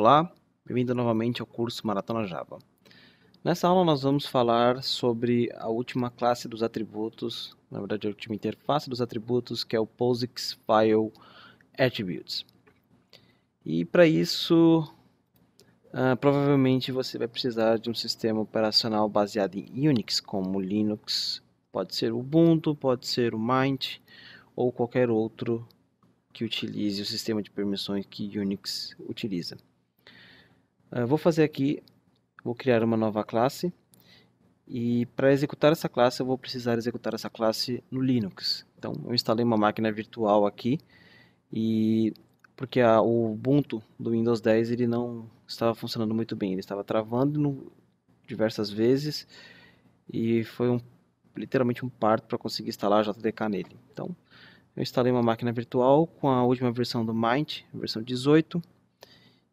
Olá, bem-vindo novamente ao curso Maratona Java. Nessa aula nós vamos falar sobre a última classe dos atributos, na verdade a última interface dos atributos, que é o POSIX File Attributes. E para isso, uh, provavelmente você vai precisar de um sistema operacional baseado em Unix, como Linux, pode ser o Ubuntu, pode ser o Mint ou qualquer outro que utilize o sistema de permissões que Unix utiliza. Eu ah, vou fazer aqui, vou criar uma nova classe. E para executar essa classe, eu vou precisar executar essa classe no Linux. Então, eu instalei uma máquina virtual aqui, e porque a, o Ubuntu do Windows 10 ele não estava funcionando muito bem, ele estava travando no, diversas vezes, e foi um, literalmente um parto para conseguir instalar JDK nele. Então, eu instalei uma máquina virtual com a última versão do Mint, versão 18,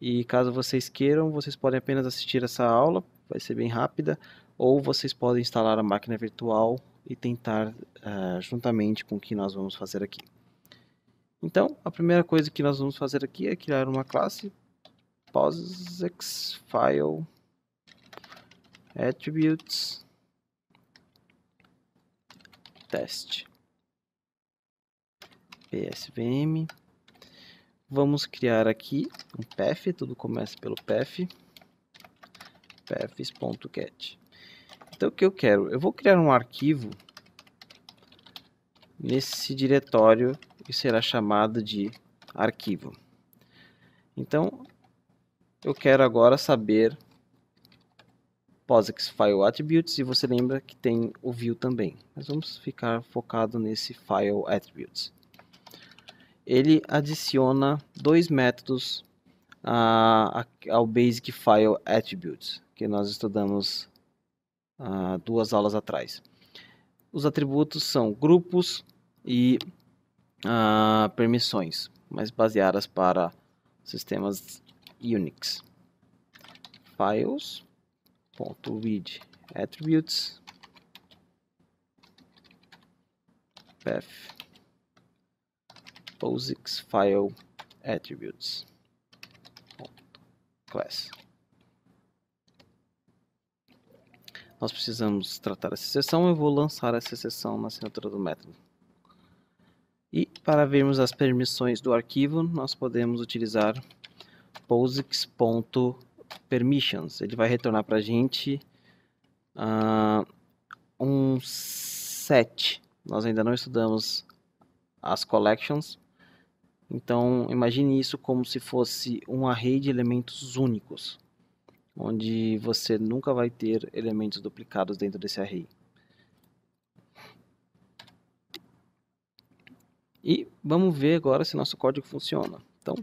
e caso vocês queiram, vocês podem apenas assistir essa aula, vai ser bem rápida, ou vocês podem instalar a máquina virtual e tentar uh, juntamente com o que nós vamos fazer aqui. Então, a primeira coisa que nós vamos fazer aqui é criar uma classe POSIX File Attributes Test PSVM Vamos criar aqui um path, tudo começa pelo path, paths.get. Então o que eu quero? Eu vou criar um arquivo nesse diretório e será chamado de arquivo. Então eu quero agora saber POSIX File Attributes e você lembra que tem o View também. Mas vamos ficar focado nesse File Attributes ele adiciona dois métodos ao Basic File Attributes, que nós estudamos duas aulas atrás. Os atributos são grupos e permissões, mas baseadas para sistemas Unix. Files .read attributes path POSIX file attributes class. Nós precisamos tratar essa exceção. eu vou lançar essa exceção na assinatura do método. E para vermos as permissões do arquivo, nós podemos utilizar POSIX.permissions. Ele vai retornar para a gente uh, um set. Nós ainda não estudamos as collections, então, imagine isso como se fosse um array de elementos únicos, onde você nunca vai ter elementos duplicados dentro desse array. E vamos ver agora se nosso código funciona. Então,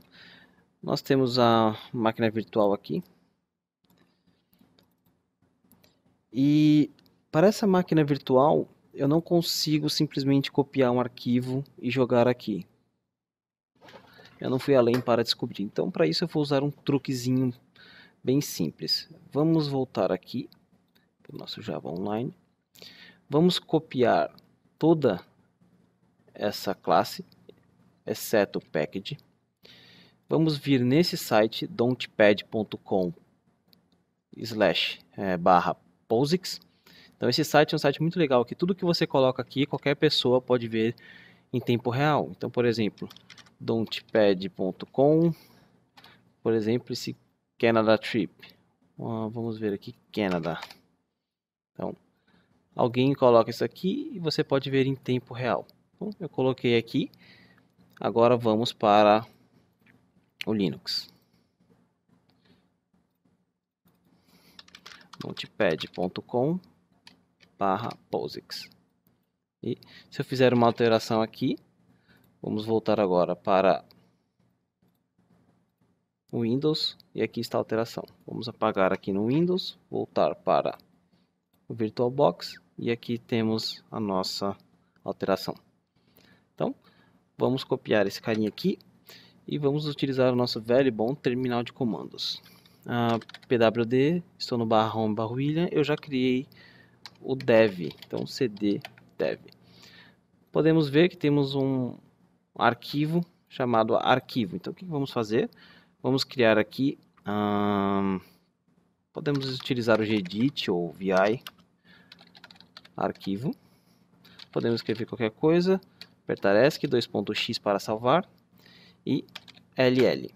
nós temos a máquina virtual aqui. E para essa máquina virtual, eu não consigo simplesmente copiar um arquivo e jogar aqui. Eu não fui além para descobrir. Então, para isso, eu vou usar um truquezinho bem simples. Vamos voltar aqui para o nosso Java Online. Vamos copiar toda essa classe, exceto o package. Vamos vir nesse site dontpad.com slash é, barra POSIX. Então esse site é um site muito legal que tudo que você coloca aqui, qualquer pessoa pode ver em tempo real. Então, por exemplo, Dontpad.com, por exemplo, esse Canada Trip. vamos ver aqui, Canada. Então, alguém coloca isso aqui e você pode ver em tempo real. Bom, então, eu coloquei aqui. Agora vamos para o Linux. notepad.com barra POSIX. E se eu fizer uma alteração aqui, Vamos voltar agora para o Windows e aqui está a alteração. Vamos apagar aqui no Windows, voltar para o VirtualBox e aqui temos a nossa alteração. Então, vamos copiar esse carinha aqui e vamos utilizar o nosso velho e bom terminal de comandos. pwd, estou no barra home barra William, eu já criei o dev, então cd dev. Podemos ver que temos um, arquivo chamado arquivo. Então, o que vamos fazer? Vamos criar aqui. Hum, podemos utilizar o gedit ou vi arquivo. Podemos escrever qualquer coisa. Apertar ESC, 2.x para salvar. E LL.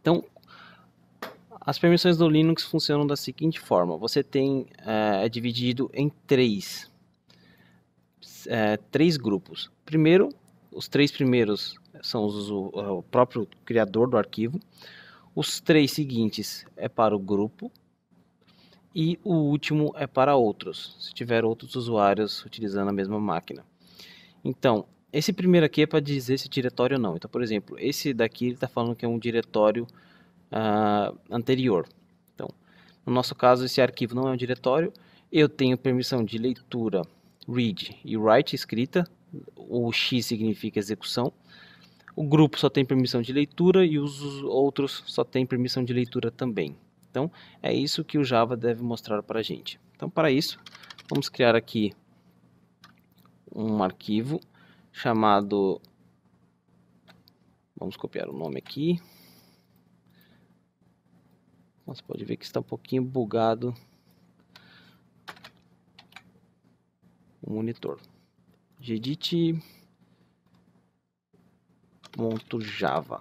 Então, as permissões do Linux funcionam da seguinte forma. Você tem, é, é dividido em três, é, três grupos. Primeiro, os três primeiros são os, é, o próprio criador do arquivo. Os três seguintes é para o grupo. E o último é para outros, se tiver outros usuários utilizando a mesma máquina. Então, esse primeiro aqui é para dizer se é diretório ou não. Então, por exemplo, esse daqui está falando que é um diretório uh, anterior. Então, no nosso caso, esse arquivo não é um diretório. Eu tenho permissão de leitura, read e write escrita o X significa execução. O grupo só tem permissão de leitura e os outros só têm permissão de leitura também. Então, é isso que o Java deve mostrar para a gente. Então, para isso, vamos criar aqui um arquivo chamado... Vamos copiar o nome aqui. Você pode ver que está um pouquinho bugado o monitor gedit.java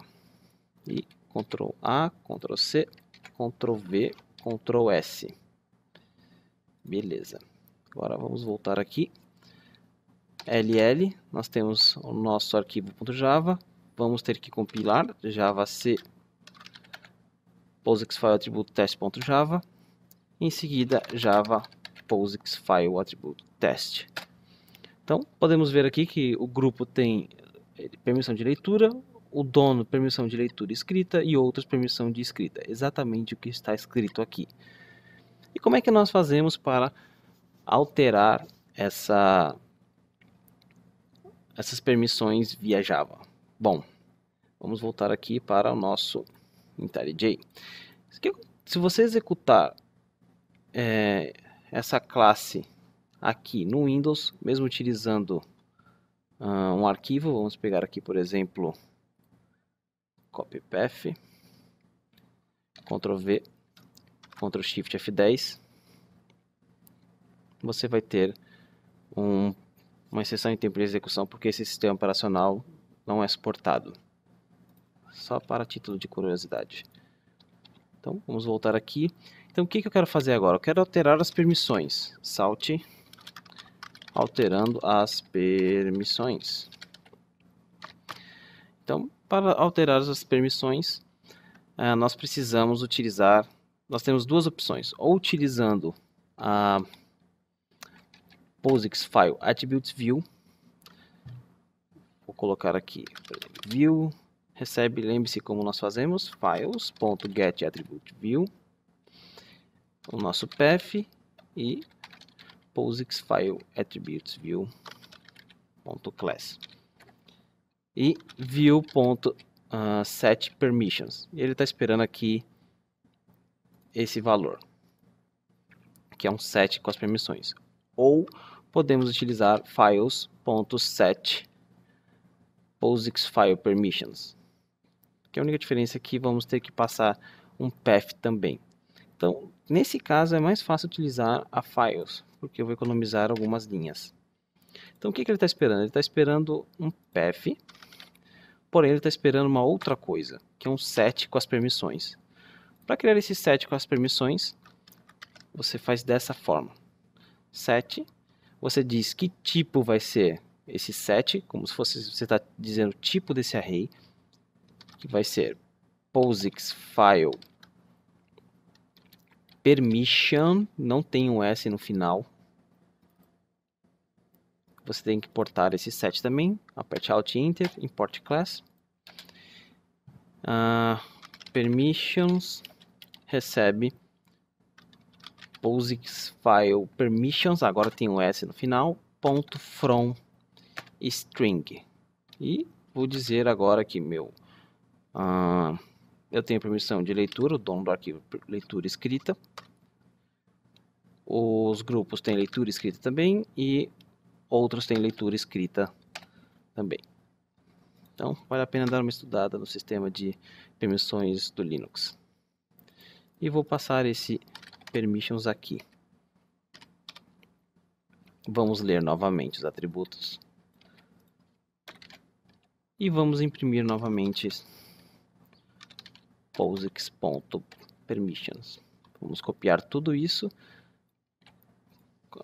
e Ctrl A, Ctrl C, Ctrl V, Ctrl S. Beleza. Agora vamos voltar aqui. LL, nós temos o nosso arquivo.java. Vamos ter que compilar javac POSIXFile atributo test.java. Em seguida, java POSIXFile atributo test. Então, podemos ver aqui que o grupo tem eh, permissão de leitura, o dono permissão de leitura escrita e outros permissão de escrita. Exatamente o que está escrito aqui. E como é que nós fazemos para alterar essa, essas permissões via Java? Bom, vamos voltar aqui para o nosso IntelliJ. Se você executar é, essa classe aqui no Windows, mesmo utilizando uh, um arquivo, vamos pegar aqui por exemplo copypath, Ctrl V, Ctrl Shift F10, você vai ter um, uma exceção em tempo de execução porque esse sistema operacional não é suportado. Só para título de curiosidade. Então vamos voltar aqui. Então o que, que eu quero fazer agora? Eu quero alterar as permissões. Salt alterando as permissões. Então, para alterar as permissões, eh, nós precisamos utilizar, nós temos duas opções, ou utilizando a POSIX File Attributes View, vou colocar aqui, view, recebe, lembre-se como nós fazemos, files.getAttributeView, o nosso path e POSIX File Attributes View.class e view.set.permissions. Ah, Ele está esperando aqui esse valor, que é um set com as permissões. Ou podemos utilizar files.set POSIX file permissions. Que é a única diferença é que vamos ter que passar um path também. Então, nesse caso, é mais fácil utilizar a files, porque eu vou economizar algumas linhas. Então, o que, que ele está esperando? Ele está esperando um path, porém ele está esperando uma outra coisa, que é um set com as permissões. Para criar esse set com as permissões, você faz dessa forma. Set, você diz que tipo vai ser esse set, como se fosse você está dizendo o tipo desse array, que vai ser POSIX file permission, não tem um S no final. Você tem que importar esse set também. Aperte Alt Enter, import class. Uh, permissions recebe POSIX file permissions, agora tem um S no final, ponto from string. E vou dizer agora que meu uh, eu tenho permissão de leitura, o dono do arquivo leitura escrita. Os grupos têm leitura escrita também e outros têm leitura escrita também. Então, vale a pena dar uma estudada no sistema de permissões do Linux. E vou passar esse permissions aqui. Vamos ler novamente os atributos. E vamos imprimir novamente POSIX.permissions. Vamos copiar tudo isso.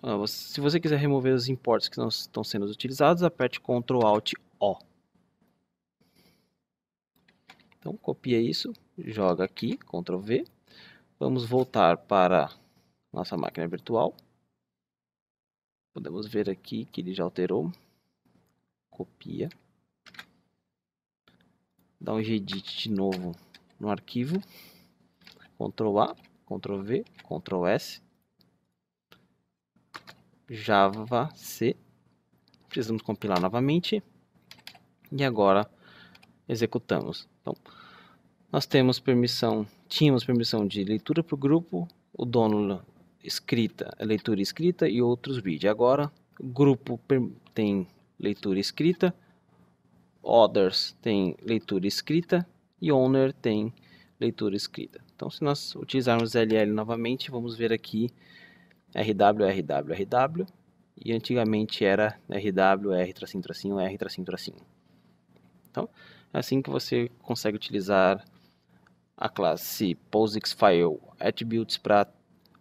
Ah, se você quiser remover os imports que não estão sendo utilizados, aperte Ctrl Alt O. Então copia isso, joga aqui, Ctrl V. Vamos voltar para nossa máquina virtual. Podemos ver aqui que ele já alterou. Copia. Dá um gedit de novo no arquivo, Ctrl A, Ctrl V, Ctrl S, Java C, precisamos compilar novamente e agora executamos. Então, nós temos permissão, tínhamos permissão de leitura para o grupo, o dono escrita, é leitura escrita e outros vídeos. Agora, grupo tem leitura escrita, others tem leitura escrita e owner tem leitura escrita. Então, se nós utilizarmos LL novamente, vamos ver aqui RW, RW, RW, e antigamente era RW, R, tracinho, tracinho, R, tracinho, tracinho. Então, é assim que você consegue utilizar a classe POSIX file Attributes para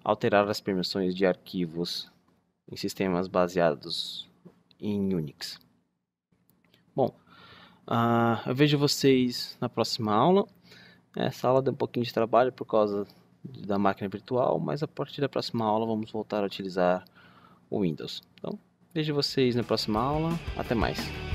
alterar as permissões de arquivos em sistemas baseados em Unix. Bom, ah, eu vejo vocês na próxima aula. Essa aula deu um pouquinho de trabalho por causa da máquina virtual, mas a partir da próxima aula vamos voltar a utilizar o Windows. Então, vejo vocês na próxima aula. Até mais.